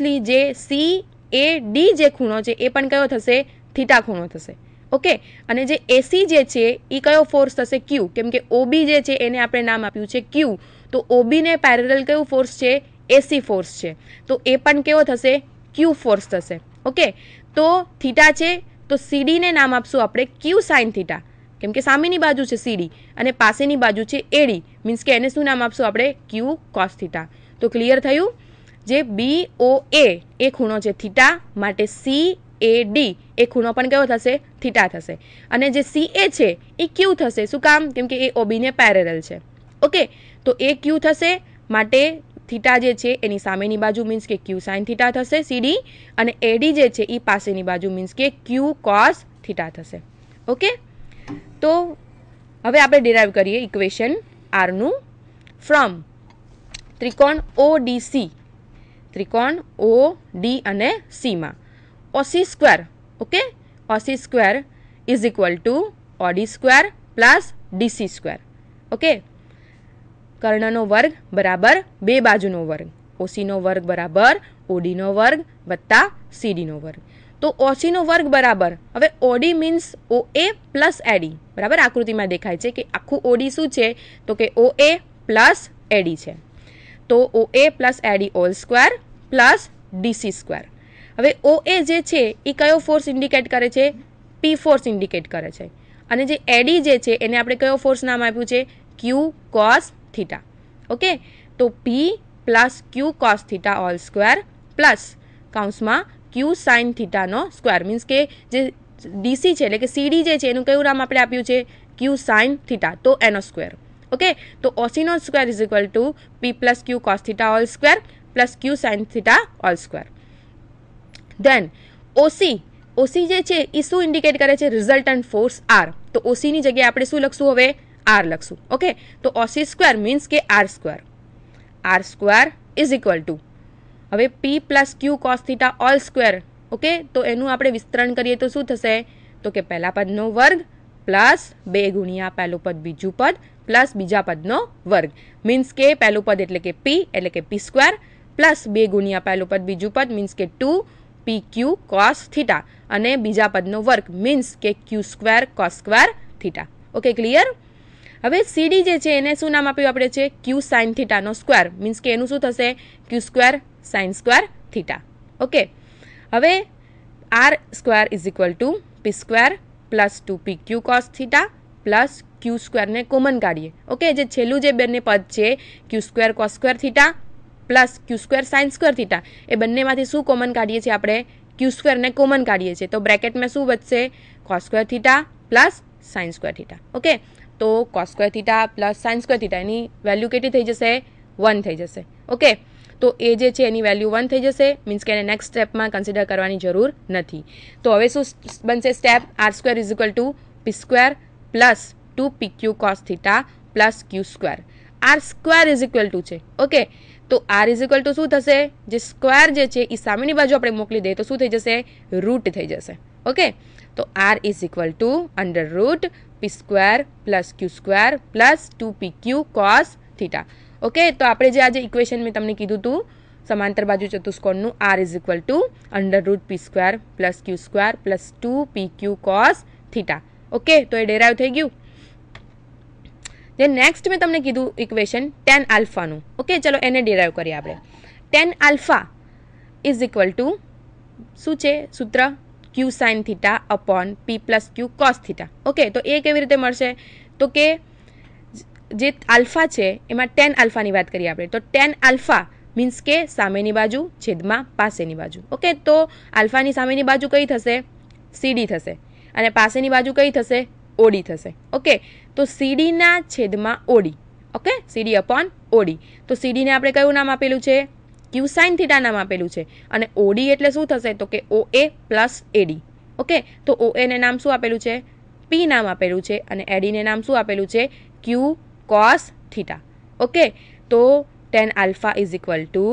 mostly જે C એ D જે ખૂણો છે એ પણ કયો થશે થીટા ખૂણો થશે ઓકે અને જે એસી જે છે એ કયો ફોર્સ થશે ક્યુ કેમ કે ઓબી જે છે એને આપણે નામ આપ્યું છે ક્યુ તો ઓબીને પેરેલલ કયું ફોર્સ છે એસી ફોર્સ છે તો એ પણ કેવો થશે ક્યુ ફોર્સ થશે ઓકે તો થીટા છે તો સીડીને નામ આપશું આપણે ક્યુ સાઇન થીટા કેમ કે સામેની બાજુ છે સીડી અને પાસેની બાજુ છે એડી મીન્સ કે એને શું નામ આપશું આપણે ક્યુ કોસ થીટા તો ક્લિયર થયું જે બી ઓ એ એ ખૂણો છે થીટા માટે સી એ ડી એ ખૂણો પણ કયો થશે થીટા થશે અને જે સી એ છે એ ક્યુ થશે શું કામ કેમકે કે એ ઓબીને પેરેરલ છે ઓકે તો એ ક્યુ થશે માટે થીટા જે છે એની સામેની બાજુ મીન્સ કે ક્યુ સાઇન થીટા થશે સીડી અને એડી જે છે એ પાસેની બાજુ મીન્સ કે ક્યુ કોસ થીટા થશે ઓકે તો હવે આપણે ડિરાઈવ કરીએ ઇક્વેશન આરનું ફ્રોમ ત્રિકોણ ઓડીસી ત્રિકોણ ઓ ડી અને સીમાં O C square okay O C square is equal to O D square plus D C square okay કર્ણનો વર્ગ બરાબર બે બાજુનો વર્ગ ઓસીનો વર્ગ બરાબર ઓડીનો વર્ગ વત્તા સીડીનો વર્ગ તો ઓસીનો વર્ગ બરાબર હવે O D means O A plus A D બરાબર આકૃતિમાં દેખાય છે કે આખું ઓડી શું છે તો કે ઓ એ પ્લસ એડી છે તો O A plus A D all square plus D C square હવે ઓ એ જે છે એ કયો ફોર્સ ઇન્ડિકેટ કરે છે પી ફોર્સ ઇન્ડિકેટ કરે છે અને જે એડી જે છે એને આપણે કયો ફોર્સ નામ આપ્યું છે ક્યુ કોસ થીટા ઓકે તો P plus Q cos theta all square plus કાઉન્સમાં ક્યુ સાઇન થીટાનો સ્ક્વેર મીન્સ કે જે ડીસી છે એટલે કે સીડી જે છે એનું કયું નામ આપણે આપ્યું છે ક્યુ સાઇન થીટા તો એનો સ્ક્વેર ઓકે તો ઓસિનો square is equal to P plus Q cos theta all square plus Q sine theta all square then O C O C જે છે એ શું ઇન્ડિકેટ કરે છે રિઝલ્ટન્ટ ફોર્સ આર તો ઓસીની જગ્યાએ આપણે શું લખશું હવે આર લખશું ઓકે તો ઓસી સ્ક્વેર મીન્સ કે R square R square is equal to હવે P plus Q cos theta all square okay તો એનું આપણે વિસ્તરણ કરીએ તો શું થશે તો કે પહેલા પદનો વર્ગ પ્લસ બે ગુણ્યા પહેલું પદ બીજું પદ પ્લસ બીજા પદનો વર્ગ મીન્સ કે પહેલું પદ એટલે કે પી એટલે કે પી સ્ક્વેર પ્લસ બે ગુણ્યા પહેલું પદ બીજું પદ મીન્સ કે two P Q cos theta અને બીજા પદનો વર્ગ મીન્સ કે Q square cos square theta okay clear હવે સીડી જે છે એને શું નામ આપ્યું આપણે છે ક્યુ સાઇન થીટાનો સ્ક્વેર મીન્સ કે એનું શું થશે Q square sine square theta okay હવે R square is equal to P square plus two P Q cos theta plus ક્યુ સ્ક્વેરને કોમન કાઢીએ ઓકે જે છેલ્લું જે બંને પદ છે Q square cos square theta plus Q square sines square theta એ બંનેમાંથી શું કોમન કાઢીએ છીએ આપણે ક્યુ સ્ક્વેરને કોમન કાઢીએ છીએ તો બ્રેકેટમાં શું વધશે cos square theta plus sines square theta okay તો cos square theta plus sines square theta એની વેલ્યુ કેટલી થઈ જશે વન થઈ જશે ઓકે તો એ જે છે એની વેલ્યુ વન થઈ જશે મીન્સ કે એને નેક્સ્ટ સ્ટેપમાં કન્સિડર કરવાની જરૂર નથી તો હવે શું બનશે step R square is equal to P square plus two P Q cos theta plus Q square R square is equal to છે ઓકે તો આર ઇઝ ઇક્વલ ટુ શું થશે જે સ્ક્વેર જે છે એ સામેની બાજુ આપણે મોકલી દઈએ તો શું થઈ જશે રૂટ થઈ જશે ઓકે તો R is equal to under root P square plus Q square plus two P Q cos theta okay તો આપણે જે આજે ઇક્વેશન મેં તમને કીધું હતું સમાંતર બાજુ ચતુષ્કોણનું R is equal to under root P square plus Q square plus two P Q cos theta okay તો એ ડેરાઈવ થઈ ગયું જે નેક્સ્ટ મેં તમને કીધું ઇક્વેશન ટેન આલ્ફાનું ઓકે ચલો એને ડિરાઈવ કરીએ આપણે tan alpha is equal to શું છે સૂત્ર Q sine theta upon P plus Q cos theta okay તો એ કેવી રીતે મળશે તો કે જે આલ્ફા છે એમાં ટેન આલ્ફાની વાત કરીએ આપણે તો ટેન આલ્ફા મીન્સ કે સામેની બાજુ છેદમાં પાસેની બાજુ ઓકે તો આલ્ફાની સામેની બાજુ કઈ થશે સીડી થશે અને પાસેની બાજુ કઈ થશે ઓડી થશે ઓકે તો સીડીના છેદમાં O D okay C D upon O D તો સીડીને આપણે કયું નામ આપેલું છે ક્યુ સાઇન થીટા નામ આપેલું છે અને ઓડી એટલે શું થશે તો કે ઓ એ પ્લસ એડી ઓકે તો ઓ એને નામ શું આપેલું છે પી નામ આપેલું છે અને એડીને નામ શું આપેલું છે ક્યુ કોસ થીટા ઓકે તો tan alpha is equal to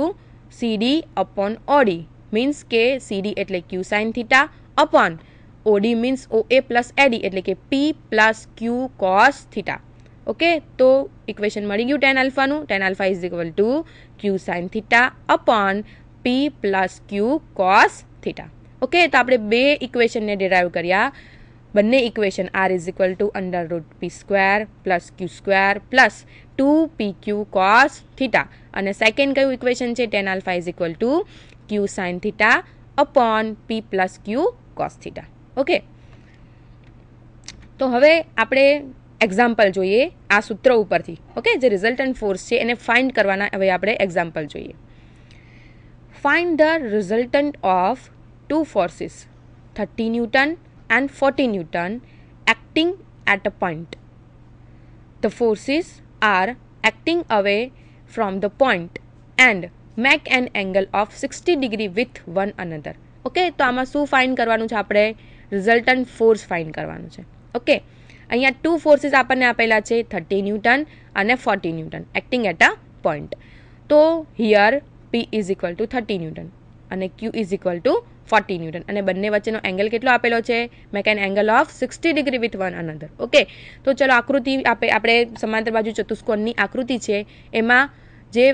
C D upon O D means કે સીડી એટલે Q sine theta upon O D means O A plus A D એટલે કે P plus Q cos theta okay તો ઇક્વેશન મળી ગયું tan આલ્ફાનું tan alpha is equal to Q sine theta upon P plus Q cos theta okay તો આપણે બે ઇક્વેશનને ડિરાઈવ કર્યા બંને equation R is equal to under root P square plus Q square plus two P Q cos theta અને second કયું equation છે tan alpha is equal to Q sine theta upon P plus Q cos theta okay તો હવે આપણે example જોઈએ આ સૂત્ર ઉપરથી ઓકે જે રિઝલ્ટન્ટ ફોર્સ છે એને ફાઇન્ડ કરવાના હવે આપણે એક્ઝામ્પલ જોઈએ find the resultant of two forces thirty newton and forty newton acting at a point the forces are acting away from the point and make an angle of sixty degree with one another okay તો આમાં શું fine કરવાનું છે આપણે resultant force fine કરવાનું છે okay અહીંયા two forces આપણને આપેલા છે થર્ટી ન્યૂટન અને forty newton acting at a point તો here P is equal to thirty newton અને Q is equal to forty newton અને બંને વચ્ચેનો એંગલ કેટલો આપેલો છે make an angle of sixty degree with one another okay તો ચલો આકૃતિ આપે આપણે સમાંતર બાજુ ચતુષ્કોણની આકૃતિ છે એમાં જે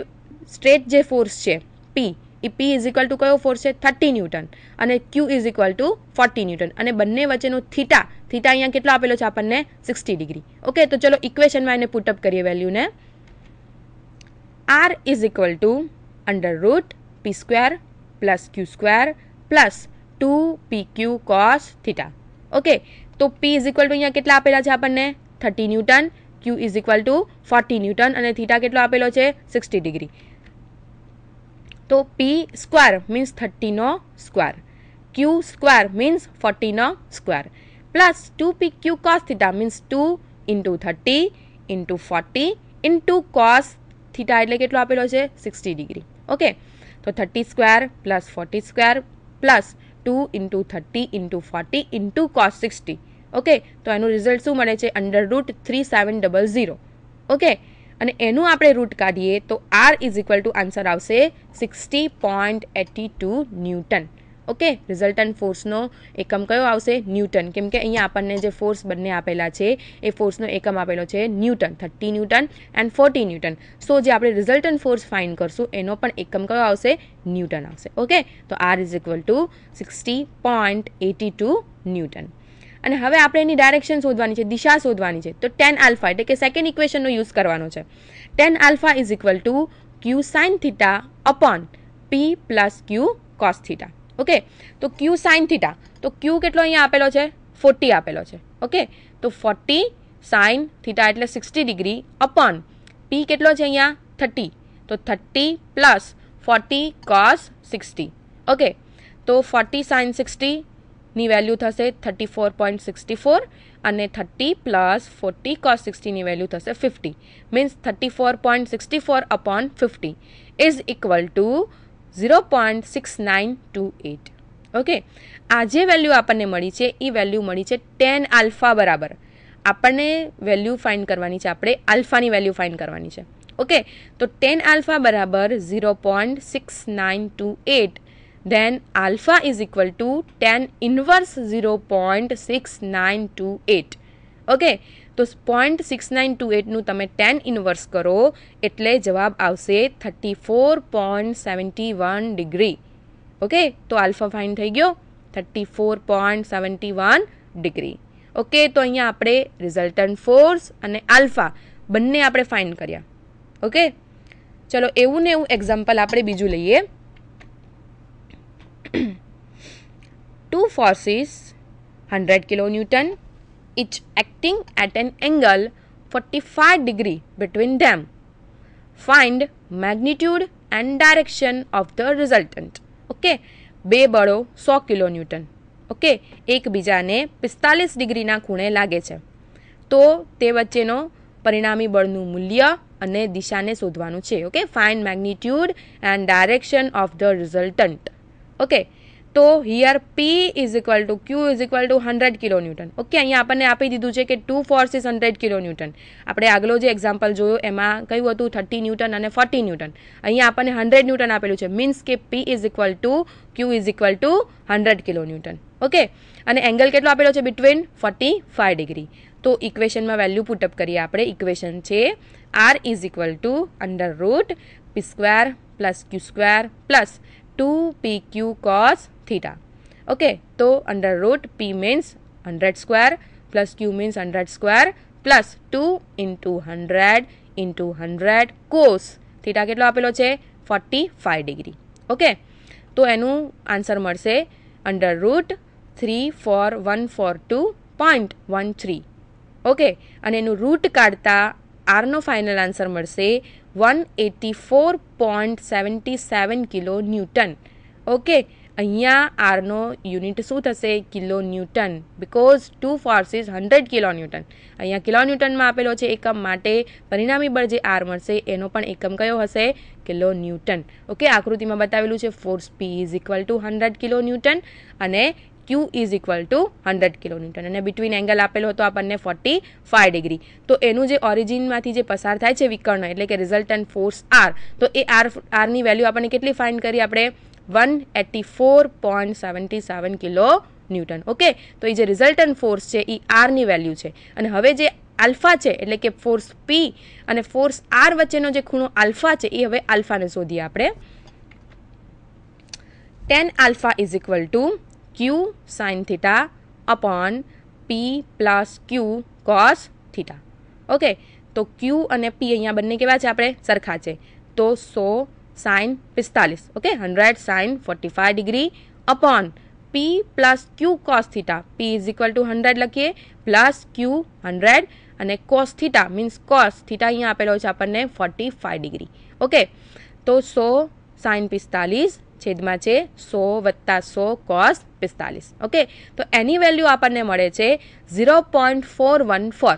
સ્ટ્રેટ જે ફોર્સ છે પી એ પી ઇઝ ઇક્વલ ટુ કયો ફોર્સ છે થર્ટી ન્યૂટન અને Q is equal to forty newton અને બંને વચ્ચેનો થીટા થીટા અહીંયા કેટલો આપેલો છે આપણને સિક્સટી ડિગ્રી ઓકે તો ચલો ઇક્વેશનમાં એને પુટઅપ કરીએ વેલ્યુને R is equal to under root P square plus Q square plus two P Q cos theta okay તો પી ઇઝ ઇક્વલ ટુ અહીંયા કેટલા આપેલા છે આપણને thirty newton Q is equal to forty newton અને theta કેટલો આપેલો છે સિક્સટી ડિગ્રી તો પી સ્ક્વેર મીન્સ થર્ટીનો સ્ક્વેર ક્યુ સ્ક્વેર મીન્સ ફોર્ટીનો square plus two P Q cos theta means two into thirty into forty into cos theta એટલે કેટલો આપેલો છે સિક્સટી ડિગ્રી ઓકે તો thirty square plus forty square plus two into thirty into forty into cos sixty okay તો એનું result શું મળે છે under root three seven double zero okay અને એનું આપણે રૂટ કાઢીએ તો R is equal to answer આવશે sixty point eighty two newton okay resultant ફોર્સનો એકમ કયો આવશે ન્યૂટન કેમ કે અહીંયા આપણને જે ફોર્સ બંને આપેલા છે એ ફોર્સનો એકમ આપેલો છે newton thirty newton and forty newton so જે આપણે રિઝલ્ટન્ટ ફોર્સ ફાઇન કરશું એનો પણ એકમ કયો આવશે ન્યૂટન આવશે ઓકે તો R is equal to sixty point eighty two newton અને હવે આપણે એની ડાયરેક્શન શોધવાની છે દિશા શોધવાની છે તો ટેન આલ્ફા એટલે કે સેકન્ડ ઇક્વેશનનો યુઝ કરવાનો છે tan alpha is equal to Q sine theta upon P plus Q cos theta okay તો ક્યુ સાઇન થીટા તો ક્યુ કેટલો અહીંયા આપેલો છે ફોર્ટી આપેલો છે ઓકે તો ફોર્ટી સાઇન થીટા એટલે સિક્સટી ડિગ્રી અપોન પી કેટલો છે અહીંયા થર્ટી તો thirty plus forty cos sixty okay તો ફોર્ટી સાઇન સિક્સટી ની વેલ્યુ થશે thirty four point sixty four અને થર્ટી પ્લસ ફોર્ટી કોસ સિક્સટીની વેલ્યુ થશે fifty means thirty four point sixty four upon fifty is equal to zero point six nine two eight okay આ જે value આપણને મળી છે એ value મળી છે ટેન આલ્ફા બરાબર આપણને વેલ્યુ ફાઇન્ડ કરવાની છે આપણે આલ્ફાની વેલ્યુ ફાઇન્ડ કરવાની છે ઓકે તો ટેન આલ્ફા બરાબર zero point six nine two eight then alpha is equal to 10 inverse 0 0.6928 okay તો પોઈન્ટ સિક્સ નાઇન ટુ એટનું તમે ટેન ઇન્વર્સ કરો એટલે જવાબ આવશે thirty four point seventy one degree okay તો આલ્ફા ફાઇન થઈ ગયો thirty four point seventy one degree okay તો અહીંયા આપણે રિઝલ્ટન્ટ ફોર્સ અને આલ્ફા બંને આપણે ફાઇન કર્યા ઓકે ચલો એવું ને એવું એક્ઝામ્પલ આપણે બીજું લઈએ two forces 100 kilonewton each acting at an angle 45 degree between them find magnitude and direction of the resultant okay બે બળો સો કિલોન્યુટન ઓકે એકબીજાને પિસ્તાલીસ ડિગ્રીના ખૂણે લાગે છે તો તે વચ્ચેનો પરિણામી બળનું મૂલ્ય અને દિશાને શોધવાનું છે okay find magnitude and direction of the resultant okay તો here P is equal to Q is equal to hundred kilo newton okay અહીંયા આપણને આપી દીધું છે કે two force is hundred kilo newton આપણે આગલો જે એક્ઝામ્પલ જોયો એમાં કયું હતું થર્ટી ન્યૂટન અને ફોર્ટી ન્યૂટન અહીંયા આપણને હંડ્રેડ ન્યૂટન આપેલું છે મીન્સ કે P is equal to Q is equal to hundred kilo newton okay અને એંગલ કેટલો આપેલો છે બિટવીન ફોર્ટી ફાઇવ ડિગ્રી તો ઇક્વેશનમાં વેલ્યુ પુટઅપ કરીએ આપણે ઇક્વેશન છે R is equal to under root P square plus Q square plus two P Q cos theta okay તો under root P means hundred square plus Q means 100 square plus two into 100 into 100 cos theta કેટલો આપેલો છે forty five degree okay તો એનું answer મળશે under root three four one four two point one three okay અને એનું root કાઢતા આરનો ફાઇનલ આન્સર મળશે one eighty four point seventy seven kilo newton okay અહીંયા આરનો યુનિટ શું થશે kilo newton because two forces hundred kilo newton અહીંયા કિલો ન્યૂટનમાં આપેલો છે એકમ માટે પરિણામી બળ જે આર મળશે એનો પણ એકમ કયો હશે કિલો ન્યૂટન ઓકે આકૃતિમાં બતાવેલું છે force P is equal to hundred kilo newton અને Q is equal to hundred kilonewton અને બિટવીન એંગલ આપેલો હતો આપણને ફોર્ટી ફાઇવ ડિગ્રી તો એનું જે ઓરિજિનમાંથી જે પસાર થાય છે વિકર્ણ એટલે કે રિઝલ્ટન્ટ ફોર્સ આર તો એ આર આરની વેલ્યુ આપણને કેટલી ફાઇન્ડ કરી આપણે one eighty four point seventy seven kilo newton okay તો એ જે રિઝલ્ટન્ટ ફોર્સ છે એ આરની વેલ્યુ છે અને હવે જે આલ્ફા છે એટલે કે ફોર્સ પી અને ફોર્સ આર વચ્ચેનો જે ખૂણો આલ્ફા છે એ હવે આલ્ફાને શોધીએ આપણે tan alpha is equal to Q sine theta upon P plus Q cos theta okay તો ક્યુ અને પી અહીંયા બંને કેવા છે આપણે સરખા છે તો સો સાઇન પિસ્તાલીસ okay hundred sine forty five degree upon P plus Q cos theta P is equal to hundred લખીએ પ્લસ ક્યુ હંડ્રેડ અને cos theta means cos theta અહીંયા આપેલો છે આપણને ફોર્ટી ફાઇવ ડિગ્રી ઓકે તો સો સાઇન પિસ્તાલીસ છેદમાં છે સો વત્તા સો કોસ પિસ્તાલીસ ઓકે તો એની વેલ્યુ આપણને મળે છે zero point four one four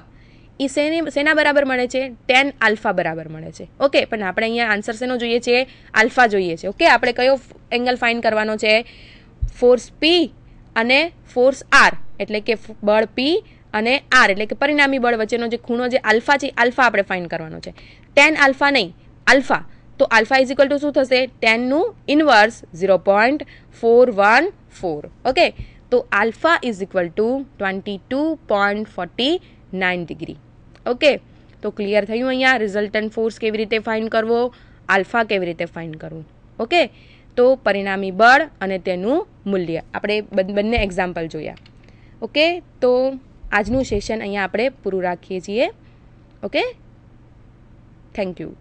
એ શેની શેના બરાબર મળે છે ટેન આલ્ફા બરાબર મળે છે ઓકે પણ આપણે અહીંયા આન્સર શેનો જોઈએ છે આલ્ફા જોઈએ છે ઓકે આપણે કયો એંગલ ફાઇન કરવાનો છે ફોર્સ પી અને ફોર્સ આર એટલે કે બળ પી અને આર એટલે કે પરિણામી બળ વચ્ચેનો જે ખૂણો જે આલ્ફા છે આલ્ફા આપણે ફાઇન કરવાનો છે ટેન આલ્ફા નહીં આલ્ફા તો આલ્ફા ઇઝ ઇક્વલ ટુ શું થશે ટેનનું inverse zero point four one four okay તો alpha is equal to twenty two point forty nine degree okay તો ક્લિયર થયું અહીંયા રિઝલ્ટન્ટ ફોર્સ કેવી રીતે ફાઇન કરવો આલ્ફા કેવી રીતે ફાઇન કરવું ઓકે તો પરિણામી બળ અને તેનું મૂલ્ય આપણે બંને એક્ઝામ્પલ જોયા ઓકે તો આજનું સેશન અહીંયા આપણે પૂરું રાખીએ છીએ ઓકે થેન્ક યુ